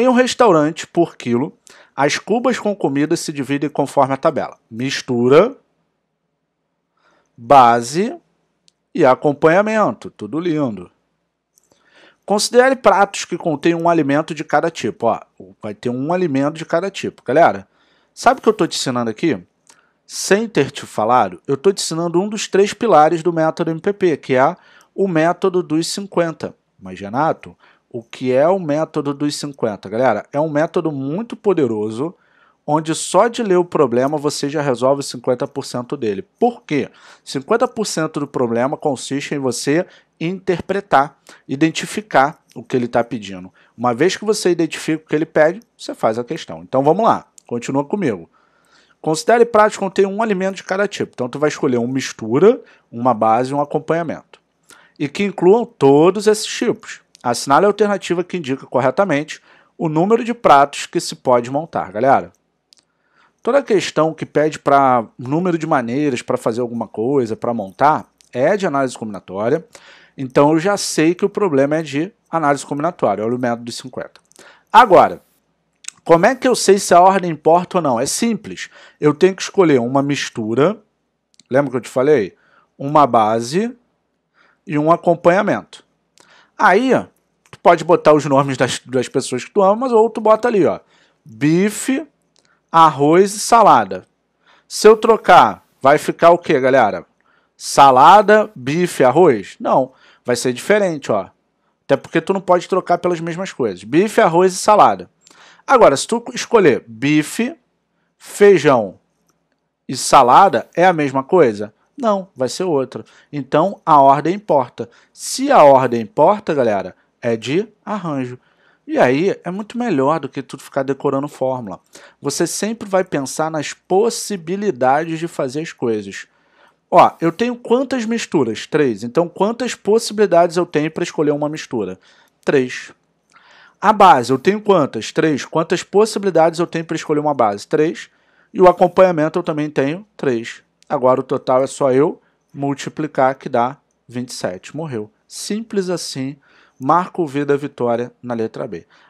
Em um restaurante, por quilo, as cubas com comida se dividem conforme a tabela: mistura, base e acompanhamento. Tudo lindo. Considere pratos que contêm um alimento de cada tipo. Ó, vai ter um alimento de cada tipo. Galera, sabe o que eu estou te ensinando aqui? Sem ter te falado, eu estou te ensinando um dos três pilares do método MPP, que é o método dos 50. Mas Renato, o que é o método dos 50. Galera, é um método muito poderoso, onde só de ler o problema você já resolve 50% dele. Por quê? 50% do problema consiste em você interpretar, identificar o que ele está pedindo. Uma vez que você identifica o que ele pede, você faz a questão. Então vamos lá, continua comigo. Considere prático conter um alimento de cada tipo. Então tu vai escolher uma mistura, uma base e um acompanhamento e que incluam todos esses tipos. Assinale a alternativa que indica corretamente o número de pratos que se pode montar, galera. Toda questão que pede para número de maneiras para fazer alguma coisa, para montar, é de análise combinatória. Então eu já sei que o problema é de análise combinatória, olha o método de 50. Agora, como é que eu sei se a ordem importa ou não? É simples. Eu tenho que escolher uma mistura, lembra que eu te falei? Uma base e um acompanhamento. Aí, tu pode botar os nomes das, das pessoas que tu ama, mas ou tu bota ali, ó, bife, arroz e salada. Se eu trocar, vai ficar o que, galera? Salada, bife, arroz? Não, vai ser diferente, ó. Até porque tu não pode trocar pelas mesmas coisas. Bife, arroz e salada. Agora, se tu escolher bife, feijão e salada, é a mesma coisa? Não, vai ser outro. Então a ordem importa. Se a ordem importa, galera, é de arranjo. E aí é muito melhor do que tudo ficar decorando fórmula. Você sempre vai pensar nas possibilidades de fazer as coisas. Ó, eu tenho quantas misturas? Três. Então, quantas possibilidades eu tenho para escolher uma mistura? Três. A base, eu tenho quantas? Três. Quantas possibilidades eu tenho para escolher uma base? Três. E o acompanhamento eu também tenho três. Agora o total é só eu multiplicar que dá 27. Morreu. Simples assim. Marco o V da vitória na letra B.